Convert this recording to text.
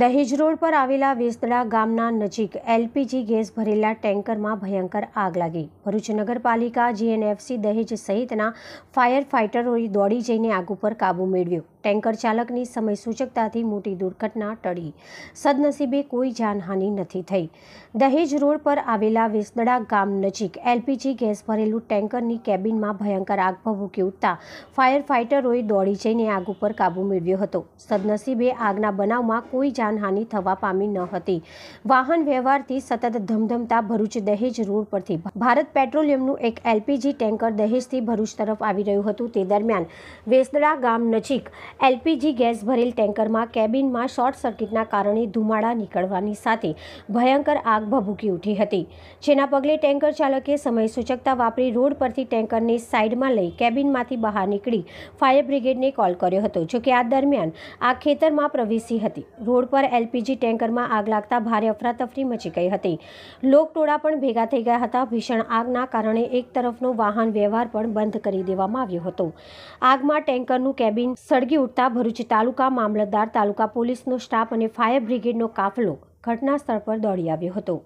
દહેજ રોડ પર આવેલા વેસદડા ગામના નજીક એલપીજી ગેસ ભરેલા ટેન્કરમાં ભયંકર આગ લાગી ભરૂચ નગરપાલિકા જીએનએફસી દહેજ સહિતના ફાયર ફાઇટરોએ દોડી જઈને આગ ઉપર કાબૂ મેળવ્યો ટેન્કર ચાલકની સમય સૂચકતાથી મોટી દુર્ઘટના ટળી સદનસીબે કોઈ જાનહાનિ નથી થઈ દહેજ રોડ પર આવેલા વેસદડા ગામ નજીક એલપીજી ગેસ ભરેલું ટેન્કરની કેબિનમાં ભયંકર આગ ભભૂકી ઉઠતા ફાયર ફાઇટરોએ દોડી જઈને આગ ઉપર કાબૂ મેળવ્યો હતો સદનસીબે આગના બનાવમાં કોઈ જાનહાનિ થવા પામી ન હતી વાહન વ્યવહારથી સતત ધમધમતા ભરૂચ દહેજ રોડ પરથી ભારત પેટ્રોલિયમનું એક એલપીજી ટેન્કર દહેજથી ભરૂચ તરફ આવી રહ્યું હતું તે દરમિયાન વેસદડા ગામ નજીક એલપીજી ગેસ ભરેલ ટેન્કરમાં કેબિનમાં શોર્ટ સર્કિટના કારણે ધુમાડા નીકળવાની સાથે ભયંકર આગ ભભૂકી ઉઠી હતી જેના પગલે ટેન્કર ચાલકે સમય સૂચકતા વાપરી રોડ પરથી ટેન્કરને સાઇડમાં લઈ કેબિનમાંથી બહાર નીકળી ફાયર બ્રિગેડને કોલ કર્યો હતો જોકે આ દરમિયાન આ ખેતરમાં પ્રવેશી હતી રોડ પર એલપીજી ટેન્કરમાં આગ લાગતા ભારે અફરાતફરી મચી ગઈ હતી લોકટોળા પણ ભેગા થઈ ગયા હતા ભીષણ આગના કારણે એક તરફનો વાહન વ્યવહાર પણ બંધ કરી દેવામાં આવ્યો હતો આગમાં ટેન્કરનું કેબિન સળગી ઝડપથી ઉઠતા ભરૂચ તાલુકા મામલતદાર તાલુકા પોલીસનો સ્ટાફ અને ફાયર બ્રિગેડનો કાફલો ઘટના સ્થળ પર દોડી આવ્યો હતો